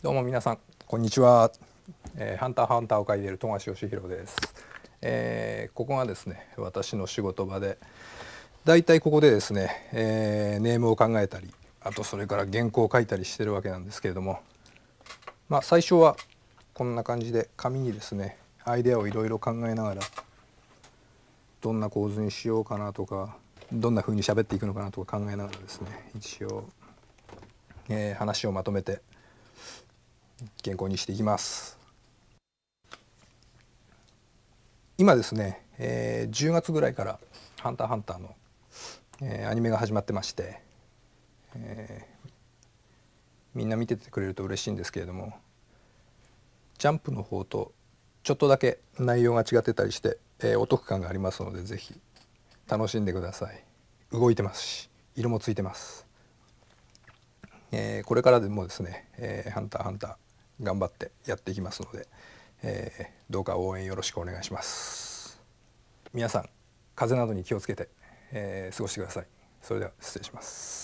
どうも皆さんこんにちは、えー、ハンターハンターを書いている富樫義弘です、えー、ここがですね私の仕事場でだいたいここでですね、えー、ネームを考えたりあとそれから原稿を書いたりしてるわけなんですけれどもまあ最初はこんな感じで紙にですねアイデアをいろいろ考えながらどんな構図にしようかなとかどんな風に喋っていくのかなとか考えながらですね一応、えー、話をまとめて健康にしていきます今ですね、えー、10月ぐらいから「ハンターハンターの」えー、アニメが始まってまして、えー、みんな見ててくれると嬉しいんですけれどもジャンプの方とちょっとだけ内容が違ってたりして、えー、お得感がありますので是非楽しんでください動いてますし色もついてます、えー、これからでもですね、えー、ハンターハンター頑張ってやっていきますので、えー、どうか応援よろしくお願いします皆さん風邪などに気をつけて、えー、過ごしてくださいそれでは失礼します